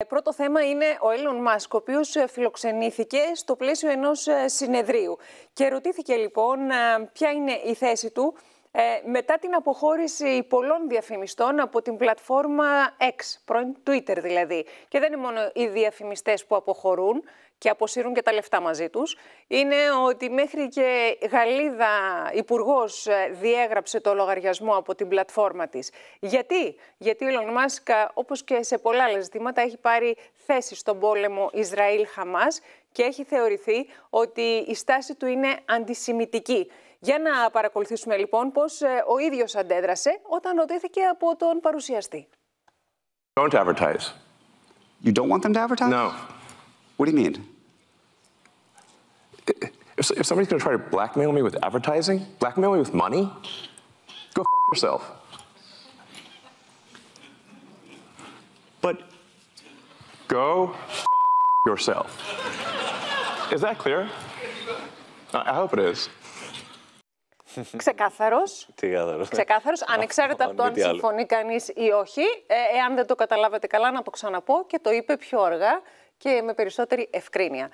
Ε, πρώτο θέμα είναι ο Έλλον Μάσκ, ο οποίος ε, φιλοξενήθηκε στο πλαίσιο ενός ε, συνεδρίου. Και ρωτήθηκε λοιπόν ποια είναι η θέση του ε, μετά την αποχώρηση πολλών διαφημιστών από την πλατφόρμα X, πρώην Twitter δηλαδή. Και δεν είναι μόνο οι διαφημιστές που αποχωρούν και αποσύρουν και τα λεφτά μαζί τους. Είναι ότι μέχρι και Γαλλίδα υπουργός ε, διέγραψε το λογαριασμό από την πλατφόρμα της. Γιατί, Γιατί ο Elon Musk, όπως και σε πολλά άλλα ζητήματα, έχει πάρει θέση στον πόλεμο Ισραήλ-Χαμάς και έχει θεωρηθεί ότι η στάση του είναι αντισημητική. Για να παρακολουθήσουμε λοιπόν πώς ο ίδιος αντέδρασε όταν ρωτήθηκε από τον παρουσιαστή. Don't advertise. You don't want them to advertise? No. What do you mean? If, if somebody's going to try to blackmail me with advertising, blackmail me with money, go f yourself. But go f yourself. Is that clear? I hope it Ξεκάθαρος. Ξεκάθαρο. Ανεξάρτητα από το αν συμφωνεί κανείς ή όχι. Ε, εάν δεν το καταλάβατε καλά, να το ξαναπώ και το είπε πιο αργά και με περισσότερη ευκρίνεια.